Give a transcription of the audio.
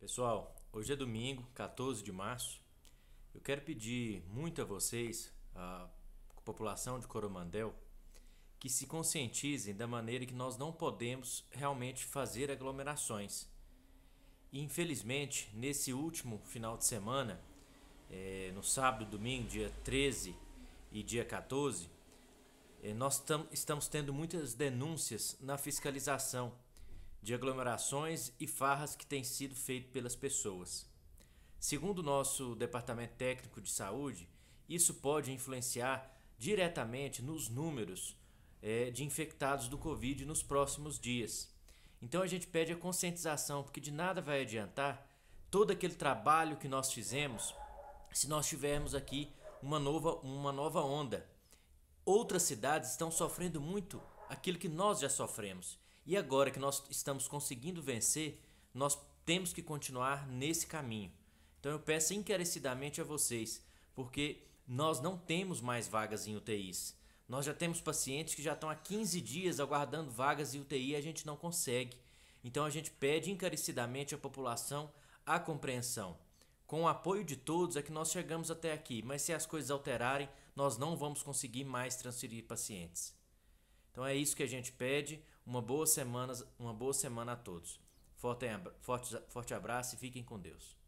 Pessoal, hoje é domingo, 14 de março. Eu quero pedir muito a vocês, a população de Coromandel, que se conscientizem da maneira que nós não podemos realmente fazer aglomerações. infelizmente, nesse último final de semana, é, no sábado, domingo, dia 13 e dia 14, é, eh, nós estamos tendo muitas denúncias na fiscalização de aglomerações e farras que tem sido feito pelas pessoas. Segundo o nosso Departamento Técnico de Saúde, isso pode influenciar diretamente nos números é, de infectados do Covid nos próximos dias. Então a gente pede a conscientização, porque de nada vai adiantar todo aquele trabalho que nós fizemos se nós tivermos aqui uma nova, uma nova onda. Outras cidades estão sofrendo muito aquilo que nós já sofremos. E agora que nós estamos conseguindo vencer, nós temos que continuar nesse caminho. Então eu peço encarecidamente a vocês, porque nós não temos mais vagas em UTIs. Nós já temos pacientes que já estão há 15 dias aguardando vagas em UTI e a gente não consegue. Então a gente pede encarecidamente à população a compreensão. Com o apoio de todos é que nós chegamos até aqui, mas se as coisas alterarem, nós não vamos conseguir mais transferir pacientes. Então é isso que a gente pede. Uma boa semana, uma boa semana a todos. Forte, forte, forte abraço e fiquem com Deus.